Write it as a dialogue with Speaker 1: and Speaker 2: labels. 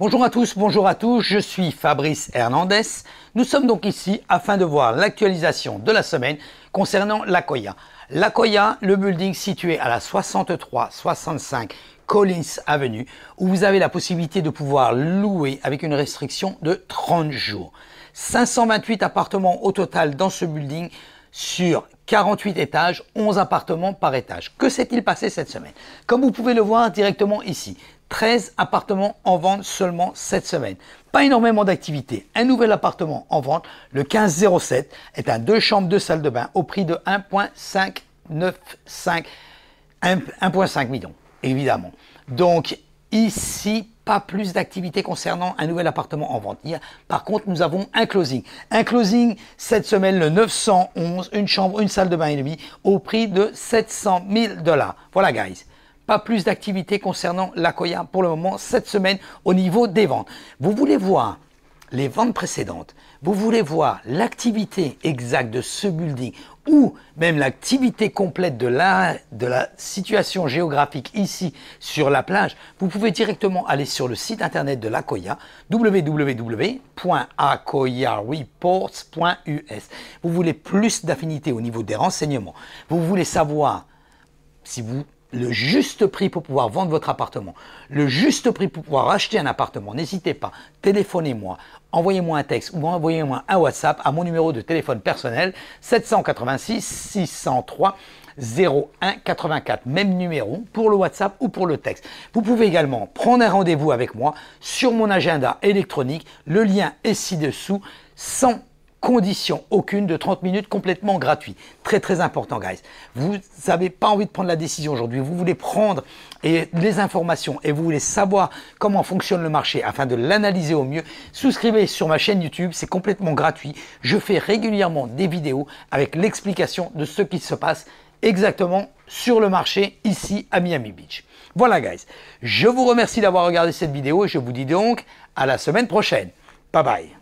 Speaker 1: Bonjour à tous, bonjour à tous, je suis Fabrice Hernandez. Nous sommes donc ici afin de voir l'actualisation de la semaine concernant l'Acoya. L'Acoya, le building situé à la 63-65 Collins Avenue, où vous avez la possibilité de pouvoir louer avec une restriction de 30 jours. 528 appartements au total dans ce building sur 48 étages, 11 appartements par étage. Que s'est-il passé cette semaine Comme vous pouvez le voir directement ici, 13 appartements en vente seulement cette semaine. Pas énormément d'activité. Un nouvel appartement en vente, le 1507, est un deux chambres, deux salles de bain au prix de 1,595 1,5 million, évidemment. Donc ici, pas plus d'activité concernant un nouvel appartement en vente. Par contre, nous avons un closing. Un closing cette semaine, le 911, une chambre, une salle de bain et demie, au prix de 700 000 dollars. Voilà, guys pas plus d'activité concernant l'acoya pour le moment cette semaine au niveau des ventes. Vous voulez voir les ventes précédentes, vous voulez voir l'activité exacte de ce building ou même l'activité complète de la, de la situation géographique ici sur la plage, vous pouvez directement aller sur le site internet de l'acoya, www.acoyareports.us. Vous voulez plus d'affinité au niveau des renseignements, vous voulez savoir si vous le juste prix pour pouvoir vendre votre appartement, le juste prix pour pouvoir acheter un appartement, n'hésitez pas, téléphonez-moi, envoyez-moi un texte ou envoyez-moi un WhatsApp à mon numéro de téléphone personnel 786 603 01 84, même numéro pour le WhatsApp ou pour le texte. Vous pouvez également prendre un rendez-vous avec moi sur mon agenda électronique, le lien est ci-dessous, condition aucune de 30 minutes complètement gratuit. Très très important guys. Vous n'avez pas envie de prendre la décision aujourd'hui, vous voulez prendre et les informations et vous voulez savoir comment fonctionne le marché afin de l'analyser au mieux, souscrivez sur ma chaîne YouTube, c'est complètement gratuit. Je fais régulièrement des vidéos avec l'explication de ce qui se passe exactement sur le marché ici à Miami Beach. Voilà guys, je vous remercie d'avoir regardé cette vidéo et je vous dis donc à la semaine prochaine. Bye bye